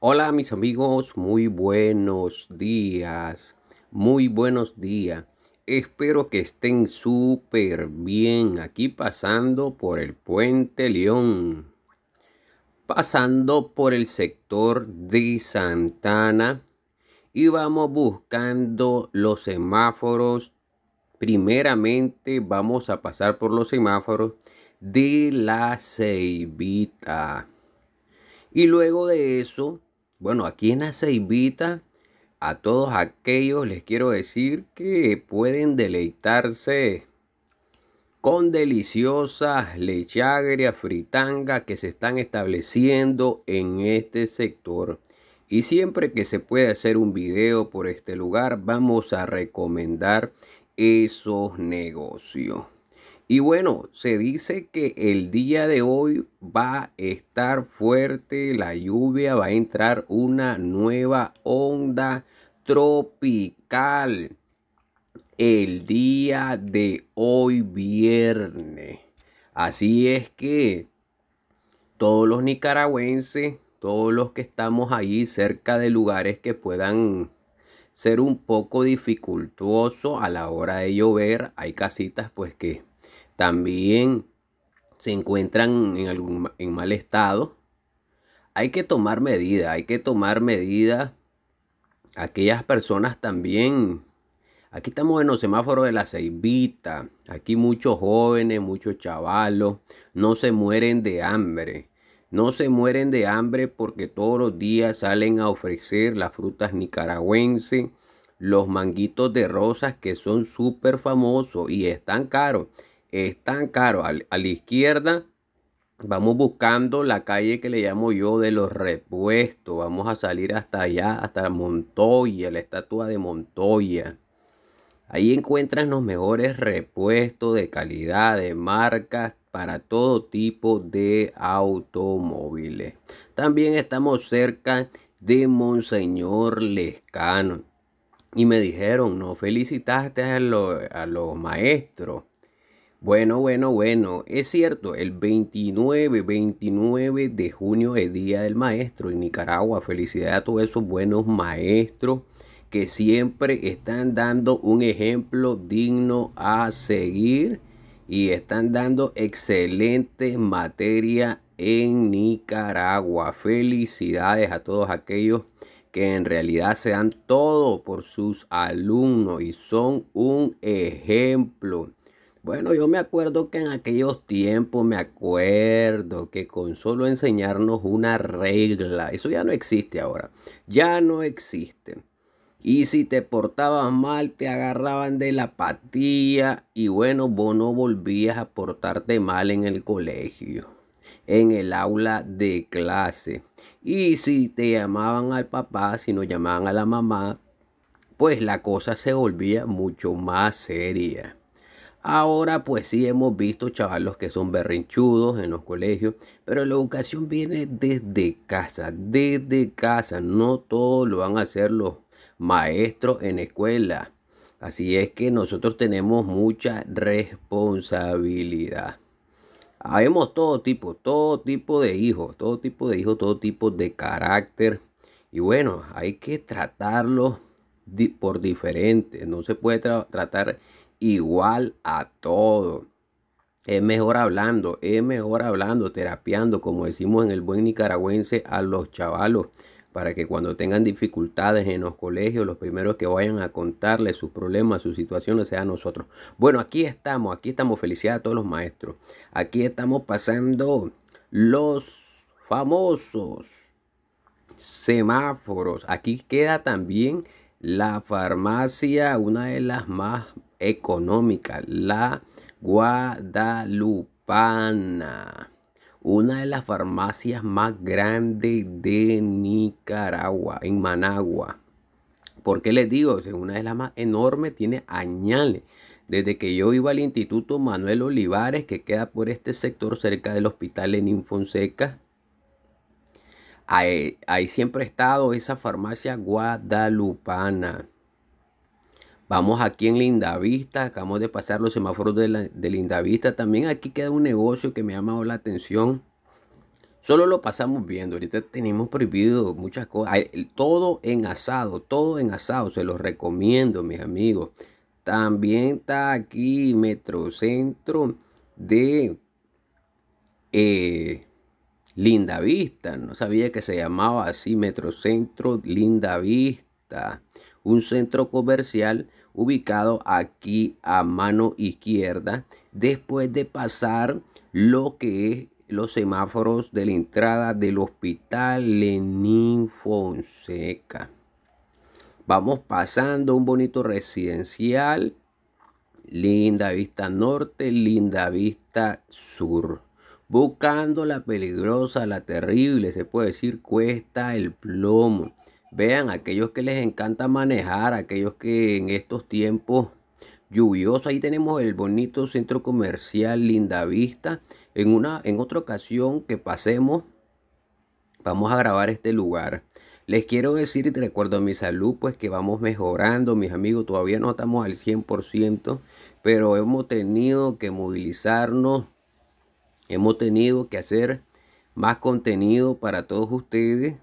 Hola mis amigos, muy buenos días, muy buenos días. Espero que estén súper bien aquí pasando por el puente León, pasando por el sector de Santana y vamos buscando los semáforos. Primeramente vamos a pasar por los semáforos de la Ceibita. Y luego de eso bueno, aquí en Aceibita, a todos aquellos les quiero decir que pueden deleitarse con deliciosas lechagrias, fritangas que se están estableciendo en este sector. Y siempre que se puede hacer un video por este lugar, vamos a recomendar esos negocios. Y bueno, se dice que el día de hoy va a estar fuerte la lluvia, va a entrar una nueva onda tropical el día de hoy viernes. Así es que todos los nicaragüenses, todos los que estamos allí cerca de lugares que puedan ser un poco dificultosos a la hora de llover, hay casitas pues que también se encuentran en, algún, en mal estado, hay que tomar medidas, hay que tomar medidas. Aquellas personas también, aquí estamos en los semáforos de la ceibita, aquí muchos jóvenes, muchos chavalos, no se mueren de hambre. No se mueren de hambre porque todos los días salen a ofrecer las frutas nicaragüenses, los manguitos de rosas que son súper famosos y están caros están caros. A, la izquierda vamos buscando la calle que le llamo yo de los repuestos. Vamos a salir hasta allá, hasta Montoya, la estatua de Montoya. Ahí encuentras los mejores repuestos de calidad, de marcas, para todo tipo de automóviles. También estamos cerca de Monseñor Lescano. Y me dijeron, no felicitaste a, a los maestros. Bueno, bueno, bueno, es cierto, el 29, 29 de junio es Día del Maestro en Nicaragua. Felicidades a todos esos buenos maestros que siempre están dando un ejemplo digno a seguir y están dando excelente materia en Nicaragua. Felicidades a todos aquellos que en realidad se dan todo por sus alumnos y son un ejemplo bueno, yo me acuerdo que en aquellos tiempos, me acuerdo que con solo enseñarnos una regla, eso ya no existe ahora, ya no existe. Y si te portabas mal, te agarraban de la apatía y bueno, vos no volvías a portarte mal en el colegio, en el aula de clase. Y si te llamaban al papá, si no llamaban a la mamá, pues la cosa se volvía mucho más seria. Ahora pues sí hemos visto chavalos que son berrinchudos en los colegios, pero la educación viene desde casa, desde casa. No todo lo van a hacer los maestros en escuela. Así es que nosotros tenemos mucha responsabilidad. Habemos todo tipo, todo tipo de hijos, todo tipo de hijos, todo tipo de carácter. Y bueno, hay que tratarlos por diferente. No se puede tratar igual a todo. Es mejor hablando, es mejor hablando, terapiando, como decimos en el buen nicaragüense, a los chavalos, para que cuando tengan dificultades en los colegios, los primeros que vayan a contarles sus problemas, sus situaciones, sean nosotros. Bueno, aquí estamos, aquí estamos, felicidad a todos los maestros. Aquí estamos pasando los famosos semáforos. Aquí queda también la farmacia, una de las más económica, la Guadalupana, una de las farmacias más grandes de Nicaragua, en Managua. porque les digo? Es una de las más enormes, tiene añales. Desde que yo iba al Instituto Manuel Olivares, que queda por este sector cerca del Hospital en infonseca ahí, ahí siempre ha estado esa farmacia guadalupana. Vamos aquí en Lindavista, acabamos de pasar los semáforos de, la, de, Lindavista. También aquí queda un negocio que me ha llamado la atención. Solo lo pasamos viendo. Ahorita tenemos prohibido muchas cosas. Todo en asado, todo en asado. Se los recomiendo, mis amigos. También está aquí Metrocentro de eh, Lindavista. No sabía que se llamaba así Metrocentro Lindavista. Un centro comercial ubicado aquí a mano izquierda después de pasar lo que es los semáforos de la entrada del hospital Lenin Fonseca. Vamos pasando un bonito residencial, linda vista norte, linda vista sur. Buscando la peligrosa, la terrible, se puede decir, cuesta el plomo. Vean, aquellos que les encanta manejar, aquellos que en estos tiempos lluviosos, ahí tenemos el bonito centro comercial Linda Vista. En, una, en otra ocasión que pasemos, vamos a grabar este lugar. Les quiero decir y te recuerdo a mi salud, pues que vamos mejorando, mis amigos, todavía no estamos al 100%, pero hemos tenido que movilizarnos, hemos tenido que hacer más contenido para todos ustedes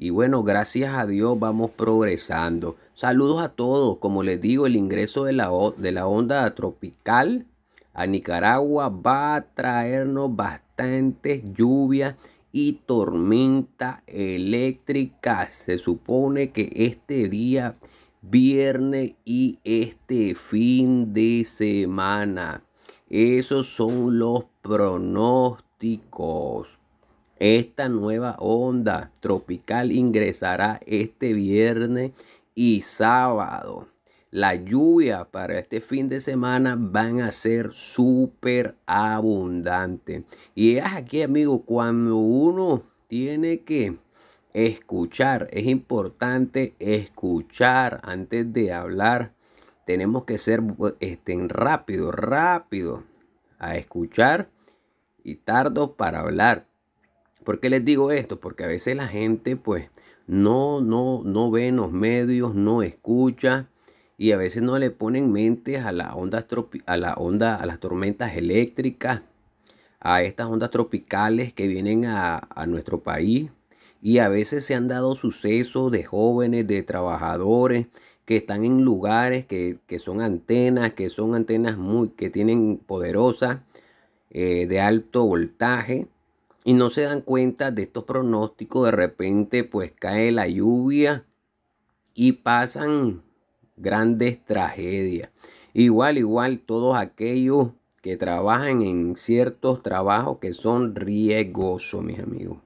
y bueno, gracias a Dios vamos progresando. Saludos a todos. Como les digo, el ingreso de la, onda tropical a Nicaragua va a traernos bastantes lluvias y tormentas eléctricas. Se supone que este día, viernes y este fin de semana. Esos son los pronósticos. Esta nueva onda tropical ingresará este viernes y sábado. La lluvia para este fin de semana van a ser súper abundante. Y es aquí, amigo, cuando uno tiene que escuchar, es importante escuchar antes de hablar. Tenemos que ser estén rápido, rápido a escuchar y tardo para hablar ¿Por qué les digo esto? Porque a veces la gente pues no, no, no ve en los medios, no escucha y a veces no le ponen mentes a, a, la onda, a las tormentas eléctricas, a estas ondas tropicales que vienen a, nuestro país. Y a veces se han dado sucesos de jóvenes, de trabajadores que están en lugares que, son antenas, que son antenas muy, que tienen poderosas, eh, de alto voltaje y no se dan cuenta de estos pronósticos. De repente, pues cae la lluvia y pasan grandes tragedias. Igual, igual, todos aquellos que trabajan en ciertos trabajos que son riesgosos, mis amigos.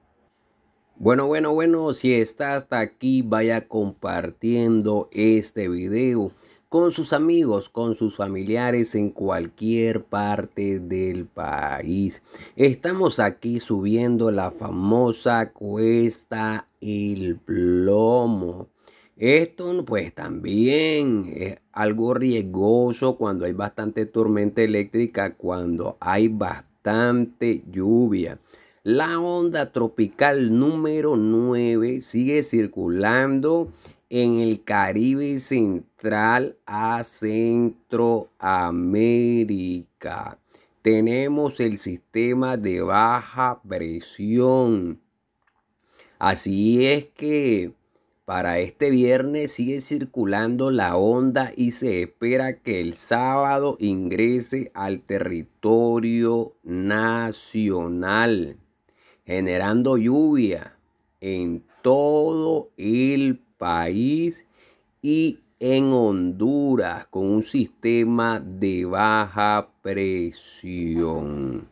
Bueno, bueno, bueno, si está hasta aquí, vaya compartiendo este video con sus amigos, con sus familiares en cualquier parte del país. Estamos aquí subiendo la famosa cuesta El Plomo. Esto pues también es algo riesgoso cuando hay bastante tormenta eléctrica, cuando hay bastante lluvia. La onda tropical número 9 sigue circulando en el Caribe central a Centroamérica. Tenemos el sistema de baja presión. Así es que para este viernes sigue circulando la onda y se espera que el sábado ingrese al territorio nacional, generando lluvia en todo el país país y en Honduras con un sistema de baja presión.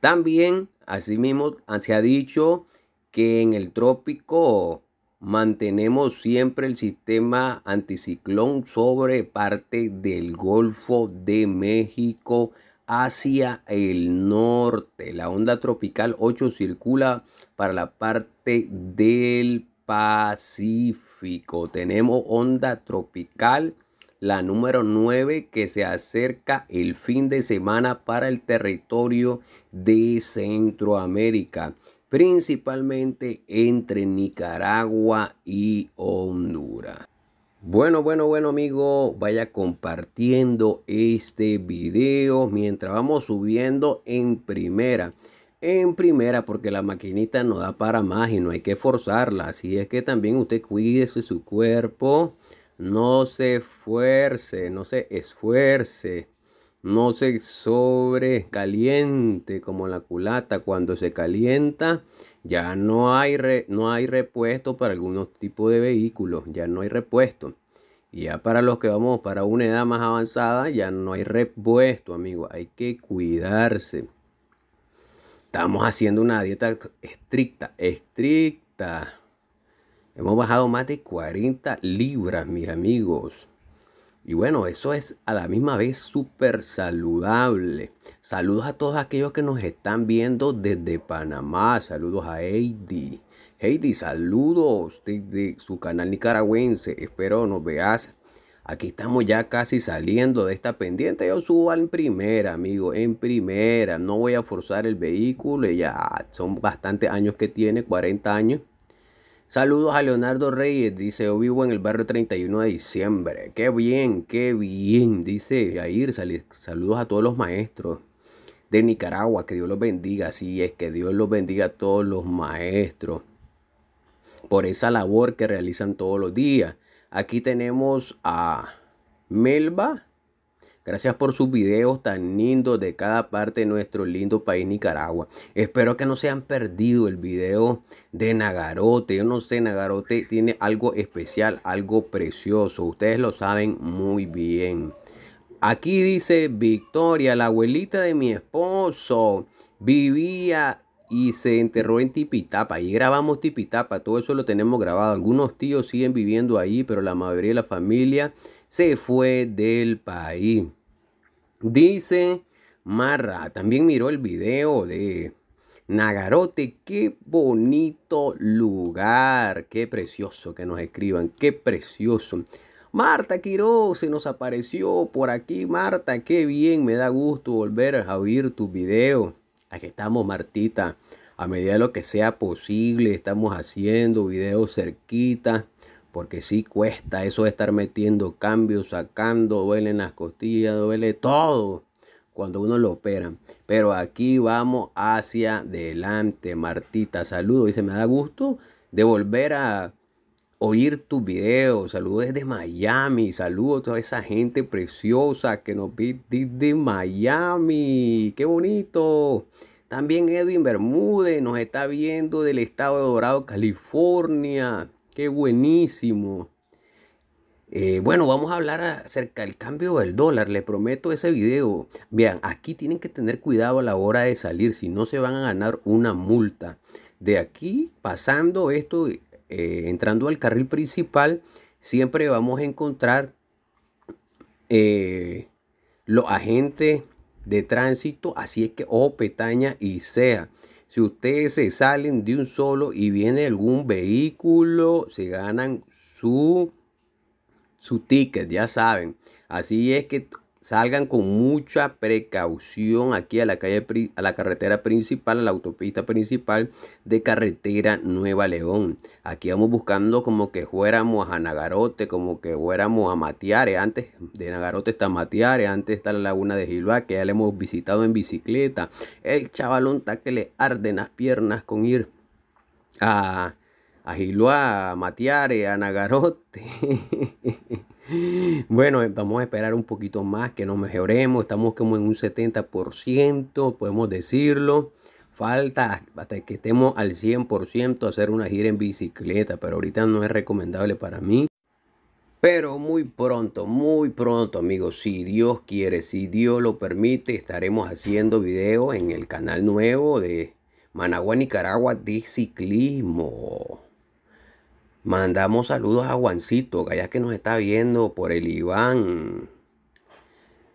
También, asimismo, se ha dicho que en el trópico mantenemos siempre el sistema anticiclón sobre parte del Golfo de México hacia el norte. La onda tropical 8 circula para la parte del Pacífico. Tenemos onda tropical, la número 9, que se acerca el fin de semana para el territorio de Centroamérica, principalmente entre Nicaragua y Honduras. Bueno, bueno, bueno amigo, vaya compartiendo este video mientras vamos subiendo en primera en primera porque la maquinita no da para más y no hay que forzarla. Así es que también usted cuídese su cuerpo, no se esfuerce, no se esfuerce, no se sobrecaliente como la culata. Cuando se calienta ya no hay, no hay repuesto para algunos tipos de vehículos, ya no hay repuesto. Y ya para los que vamos para una edad más avanzada, ya no hay repuesto, amigo. Hay que cuidarse. Estamos haciendo una dieta estricta, estricta. Hemos bajado más de 40 libras, mis amigos. Y bueno, eso es a la misma vez súper saludable. Saludos a todos aquellos que nos están viendo desde Panamá. Saludos a Heidi. Heidi, saludos de su canal nicaragüense. Espero nos veas Aquí estamos ya casi saliendo de esta pendiente. Yo subo en primera, amigo, en primera. No voy a forzar el vehículo. Ya son bastantes años que tiene, 40 años. Saludos a Leonardo Reyes, dice, yo vivo en el barrio 31 de diciembre. Qué bien, qué bien, dice Jair. Saludos a todos los maestros de Nicaragua, que Dios los bendiga. Así es, que Dios los bendiga a todos los maestros por esa labor que realizan todos los días. Aquí tenemos a Melba. Gracias por sus videos tan lindos de cada parte de nuestro lindo país Nicaragua. Espero que no se han perdido el video de Nagarote. Yo no sé, Nagarote tiene algo especial, algo precioso. Ustedes lo saben muy bien. Aquí dice Victoria, la abuelita de mi esposo, vivía y se enterró en Tipitapa. Y grabamos Tipitapa, todo eso lo tenemos grabado. Algunos tíos siguen viviendo ahí, pero la mayoría de la familia se fue del país. Dice Marra, también miró el video de Nagarote. Qué bonito lugar, qué precioso que nos escriban, qué precioso. Marta Quiroz se nos apareció por aquí. Marta, qué bien, me da gusto volver a oír tu video Aquí estamos, Martita. A medida de lo que sea posible, estamos haciendo videos cerquita, porque sí cuesta eso de estar metiendo cambios, sacando, duelen las costillas, duele todo cuando uno lo opera. Pero aquí vamos hacia adelante, Martita. Saludos y se me da gusto de volver a oír tus videos, saludos desde Miami, saludos a toda esa gente preciosa que nos vi desde Miami, qué bonito. También Edwin Bermúdez nos está viendo del estado de Dorado, California, qué buenísimo. Eh, bueno, vamos a hablar acerca del cambio del dólar, les prometo ese video. Vean, aquí tienen que tener cuidado a la hora de salir, si no se van a ganar una multa. De aquí, pasando esto, eh, entrando al carril principal, siempre vamos a encontrar eh, los agentes de tránsito, así es que o oh, petaña y sea. Si ustedes se salen de un solo y viene algún vehículo, se ganan su, su ticket, ya saben. Así es que Salgan con mucha precaución aquí a la, calle, a la carretera principal, a la autopista principal de carretera Nueva León. Aquí vamos buscando como que fuéramos a Nagarote, como que fuéramos a Matiare. Antes de Nagarote está Matiare, antes está la laguna de Gilba, que ya le hemos visitado en bicicleta. El chavalón está que le arden las piernas con ir a a a Matiare, a bueno, vamos a esperar un poquito más que nos mejoremos. Estamos como en un 70%, podemos decirlo. Falta hasta que estemos al 100% hacer una gira en bicicleta, pero ahorita no es recomendable para mí. Pero muy pronto, muy pronto amigos, si Dios quiere, si Dios lo permite, estaremos haciendo videos en el canal nuevo de Managua, Nicaragua de ciclismo. Mandamos saludos a Juancito, que allá que nos está viendo por el Iván.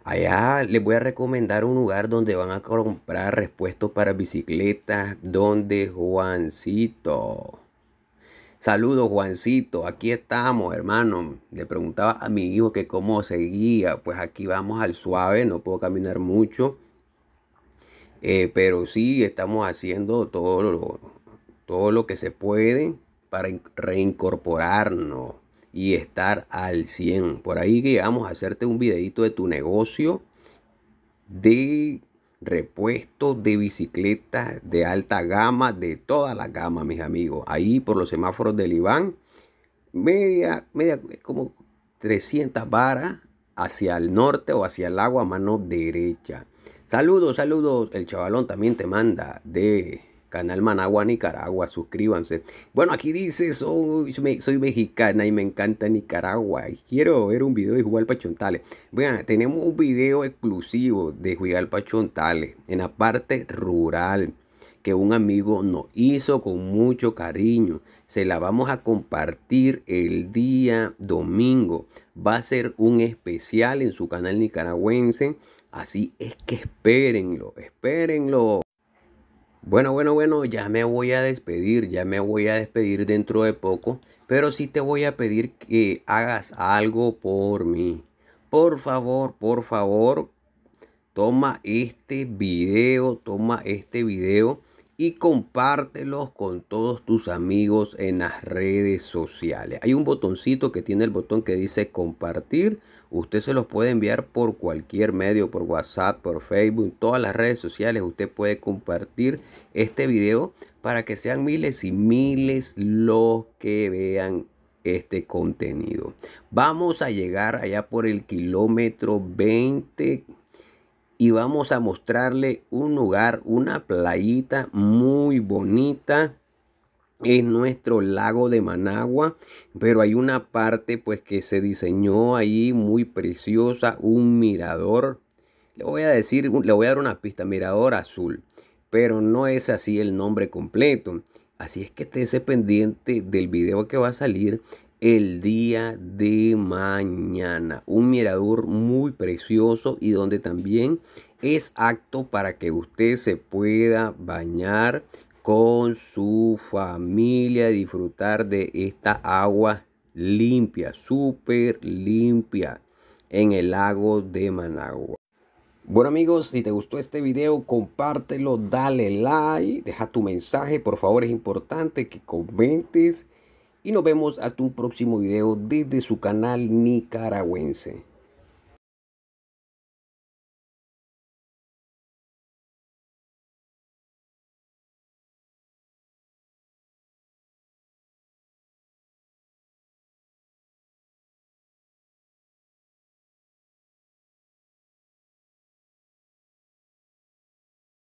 Allá les voy a recomendar un lugar donde van a comprar repuestos para bicicletas, donde Juancito. Saludos Juancito, aquí estamos hermano. Le preguntaba a mi hijo que cómo seguía, pues aquí vamos al suave, no puedo caminar mucho. Eh, pero sí, estamos haciendo todo todo lo que se puede para reincorporarnos y estar al 100. Por ahí que vamos a hacerte un videito de tu negocio de repuesto de bicicletas de alta gama, de toda la gama, mis amigos. Ahí por los semáforos del Iván, media, media como 300 varas hacia el norte o hacia el agua, mano derecha. Saludos, saludos. El chavalón también te manda de Canal Managua, Nicaragua, suscríbanse. Bueno, aquí dice, soy, soy mexicana y me encanta Nicaragua. Y quiero ver un video de jugar Chontales. Vean, tenemos un video exclusivo de jugar Chontales en la parte rural que un amigo nos hizo con mucho cariño. Se la vamos a compartir el día domingo. Va a ser un especial en su canal nicaragüense. Así es que espérenlo, espérenlo. Bueno, bueno, bueno, ya me voy a despedir, ya me voy a despedir dentro de poco, pero sí te voy a pedir que hagas algo por mí. Por favor, por favor, toma este video, toma este video y compártelos con todos tus amigos en las redes sociales. Hay un botoncito que tiene el botón que dice compartir. Usted se los puede enviar por cualquier medio, por WhatsApp, por Facebook, todas las redes sociales. Usted puede compartir este video para que sean miles y miles los que vean este contenido. Vamos a llegar allá por el kilómetro 20 y vamos a mostrarle un lugar, una playita muy bonita en nuestro lago de Managua, pero hay una parte pues que se diseñó ahí muy preciosa, un mirador. Le voy a decir, le voy a dar una pista, mirador azul, pero no es así el nombre completo. Así es que estése pendiente del video que va a salir el día de mañana. Un mirador muy precioso y donde también es acto para que usted se pueda bañar con su familia, disfrutar de esta agua limpia, súper limpia en el lago de Managua. Bueno amigos, si te gustó este video, compártelo, dale like, deja tu mensaje, por favor es importante que comentes y nos vemos hasta un próximo video desde su canal nicaragüense.